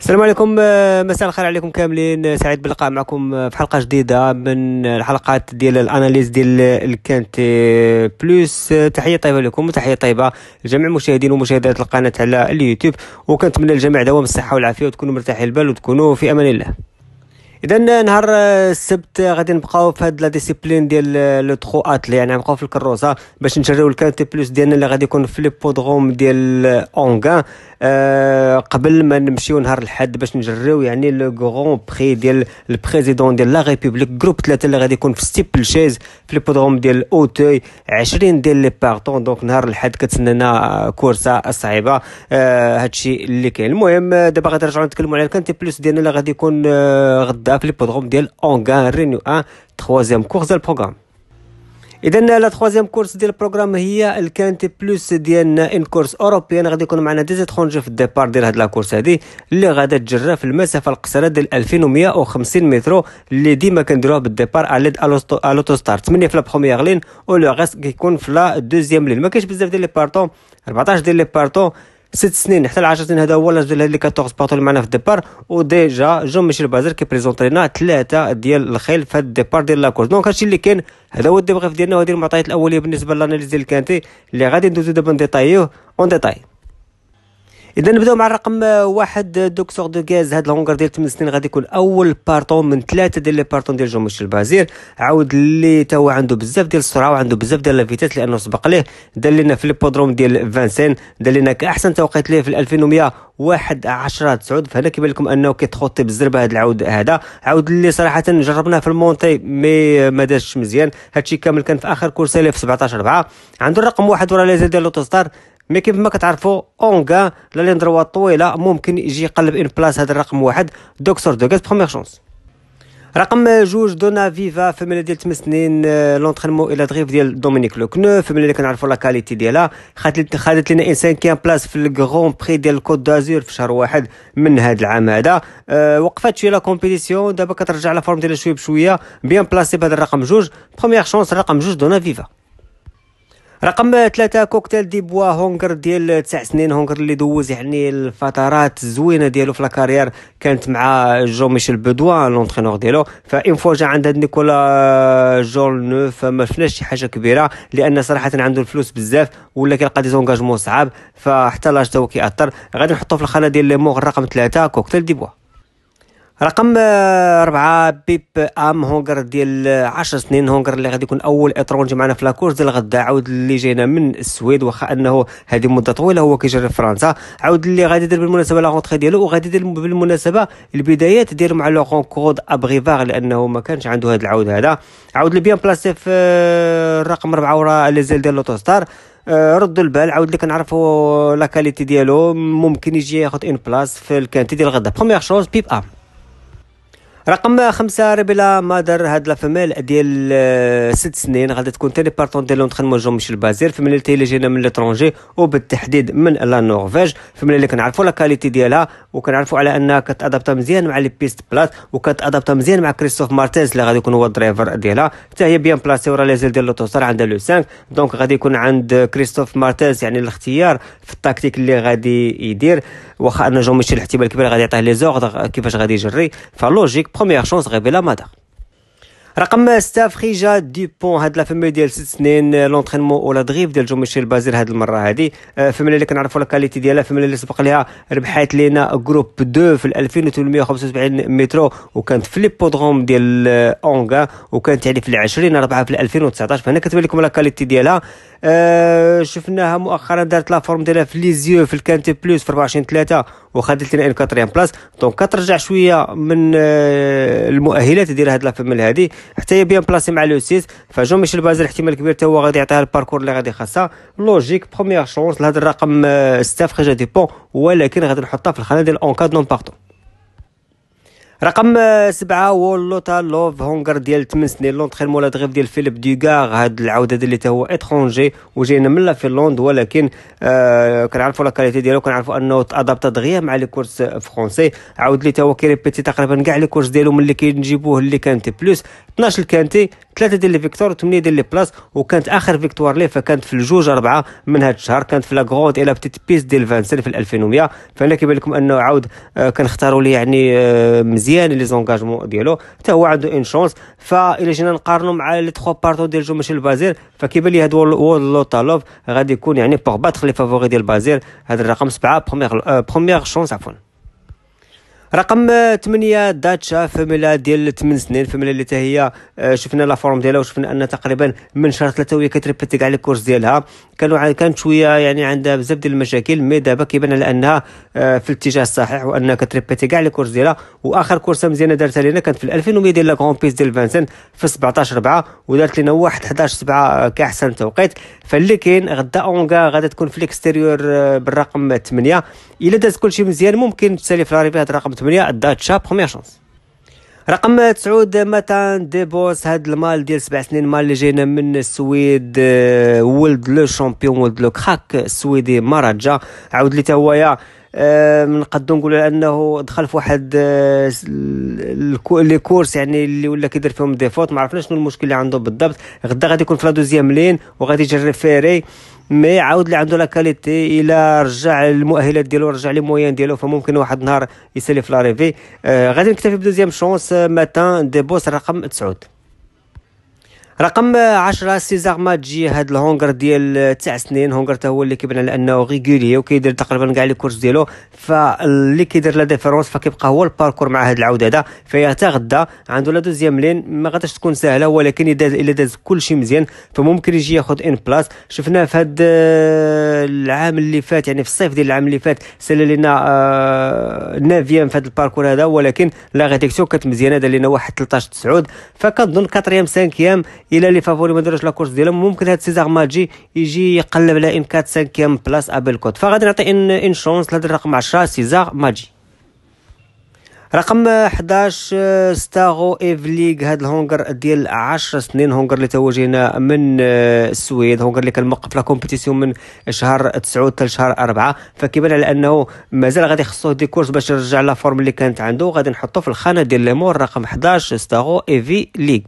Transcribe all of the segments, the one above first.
السلام عليكم آه، مساء الخير عليكم كاملين آه، سعيد باللقاء معكم آه، في حلقه جديده من الحلقات ديال الاناليز ديال الكانت بلس تحيه طيبه لكم وتحيه طيبه لجميع المشاهدين ومشاهدات القناه على اليوتيوب وكنتمنى للجميع دوام الصحه والعافيه وتكونوا مرتاحين البال وتكونوا في امان الله اذا نهار السبت غادي نبقاو في هاد لا ديسيبلين ديال لو ترو اتل يعني نبقاو في الكروسه باش نشريو الكانتي بلوس ديالنا اللي غادي يكون في ليبودروم ديال اونغا أه قبل ما نمشيو نهار الحد باش نجريو يعني لو غون بري ديال البريزيدون ديال لا ريبوبليك جروب ثلاثه اللي غادي يكون في ستيبل شيز في ليبودروم ديال اوتوي 20 ديال لي بارتون دونك نهار الحد كتسنانا كورسه صعيبه أه هادشي اللي كاين المهم دابا غادي نرجعو نتكلمو على الكانتي بلوس ديالنا اللي غادي يكون آه، غدا بدأ في ليبودروم ديال اونغان رينيو ان تخوازيام كورس ديال البروغرام اذا لا تخوازيام كورس ديال البروغرام هي الكانتي بلوس ديالنا ان كورس اوروبيان غادي يكون معنا دي زيترونجي في الديبار ديال هاد لاكورس هادي اللي غادا تجرى في المسافه القصيره ديال 2150 مترو اللي ديما كنديروها بالديبار على الوتو ستار 8 في لا بروميير لين و لو غاست كيكون في لا دوزيام لين مكاينش بزاف ديال لي بارتون 14 ديال لي بارتون ست سنين حتى العشر سنين هذا هو ديال لي 14 بارتو اللي معنا في الديبار وديجا جون ميشيل بازر كيبريزونت لنا ثلاثه ديال الخيل في الديبار ديال لاكورس دونك هادشي اللي كاين هذا هو الديبغيف ديالنا وهذه المعطيات الاوليه بالنسبه للاناليز ديال كانتي اللي غادي ندوزو دابا نديطايوه اون ديطاي اذا نبداو مع الرقم آه، واحد آه، دوكسور دو غاز هاد الهونغر ديال 8 سنين غادي يكون اول بارطون من ثلاثه ديال لي بارطون ديال جوموش البازير عاود اللي تا هو عنده بزاف ديال السرعه وعنده بزاف ديال لافيتات لانه سبق ليه دار لنا في ليبودروم ديال فانسين دار لنا كاحسن توقيت ليه في 2100 واحد 10 تسعود فهنا كيبان لكم انه كيتخوطي بالزربه هذا العود هذا عود اللي صراحه جربناه في المونتي مي ما دارش مزيان هادشي كامل كان في اخر كورس في 17 4 عنده الرقم واحد ورا زيد ديال لوتوستار مي كيف ما كتعرفوا اونغا لا لين دروا طويله ممكن يجي يقلب ان بلاس هذا الرقم واحد دوكسور دوغاز بروميير شونس رقم جوج دونا فيفا في ملي ديال 8 سنين آه، لونترينمون الى دغيف ديال دومينيك لو في ملي كنعرفوا لا كاليتي ديالها خدت لنا ان سانكيام بلاس في الكرون بري ديال الكوت دازور في شهر واحد من هاد العام هذا أه وقفات شويه لا كومبيتيسيون دابا كترجع لا فورم ديالها شويه بشويه بيان بلاسي بهذا الرقم جوج بروميير شونس رقم جوج دونا فيفا رقم ثلاثة كوكتيل دي بوا هونغر ديال تسع سنين هونغر اللي دوز يعني الفترات الزوينة ديالو في لاكارير كانت مع جو ميشيل بدوان لونترينور ديالو فإن فوا جا عند نيكولا جول نوف ما شفناش شي حاجة كبيرة لأن صراحة عنده الفلوس بزاف ولا كيلقى دي زونكاجمون صعاب فحتى لاج تاو كيأثر غادي نحطو في الخانة ديال لي مور رقم ثلاثة كوكتيل دي بوا رقم آه، أربعة بيب ام هونغر ديال 10 آه، سنين هونغر اللي غادي يكون اول اترونجي معنا في لاكورس ديال غدا عاود اللي جينا من السويد واخا انه هذه مده طويله هو كيجري في فرنسا عاود اللي غادي يدير بالمناسبه لا غونتخي ديالو وغادي يدير بالمناسبه البدايات ديالو مع لو كود ابغيفار لانه ما كانش عنده هذا العود هذا عاود اللي بيان بلاسي في الرقم آه، أربعة ورا لازال ديال لوتوستار رد البال عاود اللي كنعرفوا لا كاليتي ديالو ممكن يجي ياخذ اون بلاس في الكانتي ديال غدا بروميير شوز بيب ام رقم خمسة ربيلا مادر هاد لا فيميل ديال آه، ست سنين غادي تكون تاني بارتون ديال لونترينمون جون ميشيل بازير فيميل اللي جينا من لترونجي وبالتحديد من لا نورفيج فيميل اللي كنعرفوا لا كاليتي ديالها وكنعرفوا على انها كتادابتا مزيان مع لي بيست بلات وكتادابتا مزيان مع كريستوف مارتيز اللي غادي يكون هو الدرايفر ديالها حتى هي بيان بلاسي ورا زيل ديال لوتوسار عندها لو 5 دونك غادي يكون عند كريستوف مارتيز يعني الاختيار في التاكتيك اللي غادي يدير واخا انه جون ميشيل الاحتمال كبير غادي يعطيه لي زوردر كيفاش غادي يجري فلوجيك بروميير شونس غيبي لا مادر رقم ستة فخيجة ديبون هاد لا فامي ديال ست سنين آه، لونترينمون ولا دريف ديال جو ميشيل بازيل هاد المرة هادي آه، فامي اللي كنعرفوا لا كاليتي ديالها فامي اللي سبق ليها ربحات لينا جروب 2 في 2875 مترو وكانت في ليبودروم ديال آه، اونغا وكانت يعني في 20 4 في 2019 فهنا كتبان لكم لا كاليتي ديالها آه شفناها مؤخرا دارت لا فورم ديالها في ليزيو في الكانتي بلوس في 24 3 وخدت لنا ان كاتريام بلاص دونك كترجع شويه من آه المؤهلات ديال هاد لا فامي هادي حتى هي بيان بلاسي مع لو 6 فجون ميشيل بازل احتمال كبير حتى هو غادي يعطيها الباركور اللي غادي خاصها لوجيك بروميير شونس لهذا الرقم آه، ستاف خرج ديبون ولكن غادي نحطها في الخانه ديال اونكاد نون بارتون رقم سبعة هو لوتا لوف هونغر ديال 8 سنين لونترينمون غيف ديال فيليب دوغار هاد العوده اللي تا هو اترونجي وجاينا من لا لوند ولكن آه كنعرفوا لا كاليتي ديالو كنعرفوا انه تادابت دغيا مع لي كورس فرونسي عاود اللي تا هو كيريبيتي تقريبا كاع لي كورس ديالو ملي كنجيبوه اللي كانت بلوس 12 كانتي 3 ديال لي فيكتور 8 ديال لي بلاص وكانت اخر فيكتوار ليه فكانت في الجوج أربعة من هاد الشهر كانت في لا غروند الى بتيت بيس ديال فانسيل في 2100 فانا كيبان لكم انه عاود آه كنختاروا ليه يعني آه مزيان مزيان لي زونكاجمون ديالو حتى هو عنده اون شونس فالا جينا نقارنوا مع لي تخوا بارتو ديال جو ماشي البازير فكيبان لي هاد لو طالوف غادي يكون يعني بوغ باتخ لي فافوري ديال البازير هاد الرقم سبعه بروميير بروميير شونس عفوا رقم 8 داتشا فملة ديال 8 سنين فملة اللي هي آه، شفنا لا فورم ديالها وشفنا ان تقريبا من شهر 3 وهي كتربت كاع الكورس ديالها كانوا كانت شويه يعني عندها بزاف ديال المشاكل مي دابا كيبان على انها آه، في الاتجاه الصحيح وانها كتريبيتي كاع الكورس ديالها واخر كورسه مزيانه دارتها لنا كانت في 2100 ديال لا كرون بيس ديال فانسن في 17 4 ودارت لنا واحد 11 7 آه، كاحسن توقيت فاللي كاين غدا اونغا غادي تكون في الاكستيريور بالرقم 8 الا داز كلشي مزيان ممكن تسالي في لاريبي هذا الرقم 8 داتشا تشاب بخوميير شونس رقم تسعود دي ديبوس هاد المال ديال سبع سنين مال اللي جينا من السويد آه، ولد لو شامبيون ولد لو كراك السويدي مراجا عاود لي هوايا آه، نقدو نقولوا انه دخل في واحد آه، لي كورس يعني اللي ولا كيدير فيهم ديفوت ما عرفناش شنو المشكل اللي عنده بالضبط غدا غادي يكون في لا دوزيام لين وغادي يجري فيري مي عاود اللي عنده لا كاليتي الا رجع المؤهلات ديالو رجع لي مويان ديالو فممكن واحد النهار يسالي في لاريفي آه غادي نكتفي بدوزيام شونس آه، ماتان دي بوس رقم 9 رقم 10 سيزار ماجي هاد الهونغر ديال تسع سنين هونغر تا هو اللي كيبان على انه ريغولي وكيدير تقريبا كاع لي كورس ديالو فاللي كيدير لا ديفيرونس فكيبقى هو الباركور مع هاد العودة فيا تا غدا عنده لا دوزيام لين ما غاداش تكون سهله ولكن الا داز كلشي مزيان فممكن يجي ياخذ ان بلاص شفناه في هاد آه، العام اللي فات يعني في الصيف ديال العام اللي فات سال لينا آه نافيام في هاد الباركور هذا ولكن لا غاديكسيون كانت مزيانه دار لينا واحد 13 تسعود فكنظن كاتريام سانكيام الا لي فافوري ما داروش لاكورس ديالهم ممكن هاد سيزار ماجي يجي يقلب على ان 4 5 بلاس ابل كود فغادي نعطي ان ان شونس لهذا الرقم 10 سيزار ماجي رقم 11 آه، ستاغو ليغ هاد الهونغر ديال 10 سنين هونغر اللي تواجهنا من آه، السويد هونغر اللي كان موقف لا كومبيتيسيون من شهر 9 حتى شهر 4 فكيبان على انه مازال غادي خصوه دي كورس باش يرجع لا فورم اللي كانت عنده غادي نحطو في الخانه ديال ليمور رقم 11 ستاغو ايفي ليغ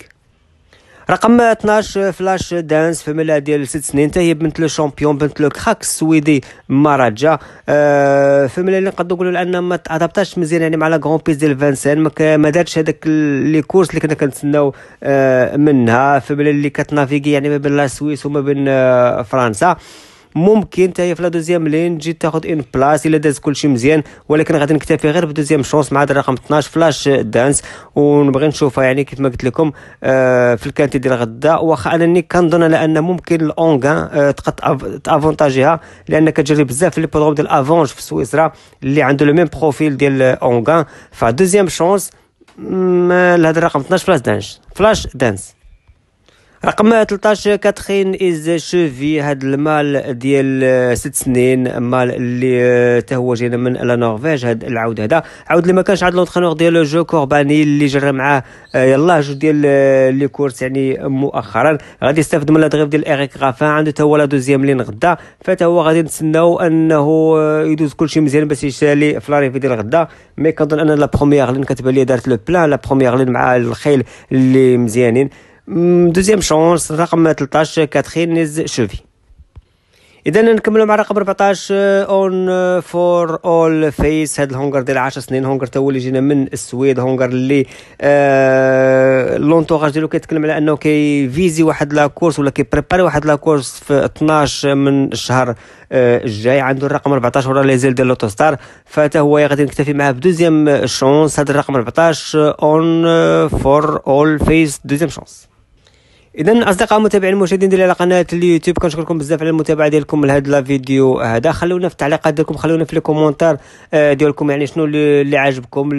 رقم 12 فلاش دانس في ملا ديال ست سنين حتى هي بنت لو شامبيون بنت لو كراك السويدي مراجا آه في ملا اللي نقدروا نقولوا لان ما تعاطبتش مزيان يعني مع لا غون بيس ديال فانسان ما دارتش هذاك لي كورس اللي كنا كنتسناو آه منها في ملا اللي كتنافيغي يعني ما بين لا سويس وما بين آه فرنسا ممكن حتى هي في لا دوزيام لين تجي تاخذ اون بلاس الا داز كلشي مزيان ولكن غادي نكتفي غير بدوزيام شونس مع هذا الرقم 12 فلاش دانس ونبغي نشوفها يعني كيف ما قلت لكم آه، في الكانتي ديال غدا واخا انني كنظن على ان ممكن الاونغان آه تافونتاجيها لان كتجري بزاف في لي بودروم ديال افونج في سويسرا اللي عنده لو ميم بروفيل ديال اونغان فدوزيام شونس هذا الرقم 12 فلاش دانس فلاش دانس رقم 13 كاترين إز شوفي هاد المال ديال ست سنين مال اللي آه، هو جينا من لا نورفيج هاد العود هذا عاود اللي ما كانش عند لونترينور ديال جو كورباني اللي جرى معاه آه، يلاه جوج ديال آه، لي كورس يعني مؤخرا غادي يستافد من لاغريف ديال إريك غافان عنده هو لا دوزيام لين غدا فتا هو غادي نتسناو انه يدوز كلشي مزيان باش يشالي في لاريفي ديال غدا مي كنظن ان لا بروميير لين كتبان لي دارت لو بلان لا بروميير لين مع الخيل اللي مزيانين دوزيام شونس رقم 13 كاترينيز شوفي اذا نكملوا مع رقم 14 اون فور اول فيس هاد الهونغر ديال 10 سنين هونغر تا هو اللي جينا من السويد هونغر اللي آه لونتوراج ديالو كيتكلم على انه كيفيزي واحد لاكورس ولا كيبريباري واحد لاكورس في 12 من الشهر آه الجاي عنده الرقم 14 ورا ليزيل ديال لوتو ستار فتا هو غادي نكتفي معاه بدوزيام شونس هاد الرقم 14 اون فور اول فيس دوزيام شونس اذا اصدقاء متابعين المشاهدين ديال قناه اليوتيوب كنشكركم بزاف على المتابعه ديالكم لهذا لا فيديو هذا خلونا في التعليقات ديالكم خلونا في لي كومونتير آه، ديالكم يعني شنو اللي عاجبكم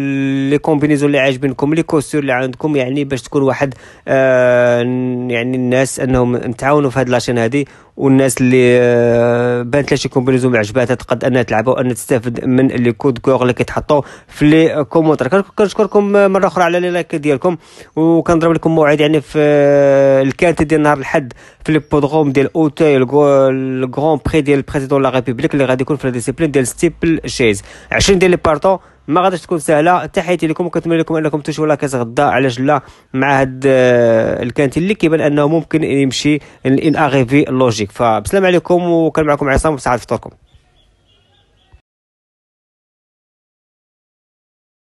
لي كومبينيزون اللي عاجبينكم لي كوستور اللي عندكم يعني باش تكون واحد آه، يعني الناس انهم متعاونوا في هاد لاشين هادي والناس اللي آه، بانت لها شي كومبينيزون عجباتها تقد انها تلعبها وان تستافد من لي كود كوغ اللي كيتحطوا في لي كومونتير كنشكركم مره اخرى على لي لايك ديالكم وكنضرب لكم موعد يعني في الكانت ديال نهار الحد في ليبودروم ديال اوتاي الكرون بري ديال البريزيدون لا ريبوبليك اللي غادي يكون في لا ديسيبلين ديال ستيبل شيز 20 ديال لي بارتون ما غاديش تكون سهله تحياتي لكم وكنتمنى لكم انكم تشوفوا لاكاس غدا على جلا مع هاد آه، الكانتي اللي كيبان انه ممكن يمشي ان اغيفي لوجيك فبسلام عليكم وكان معكم عصام وسعد فطوركم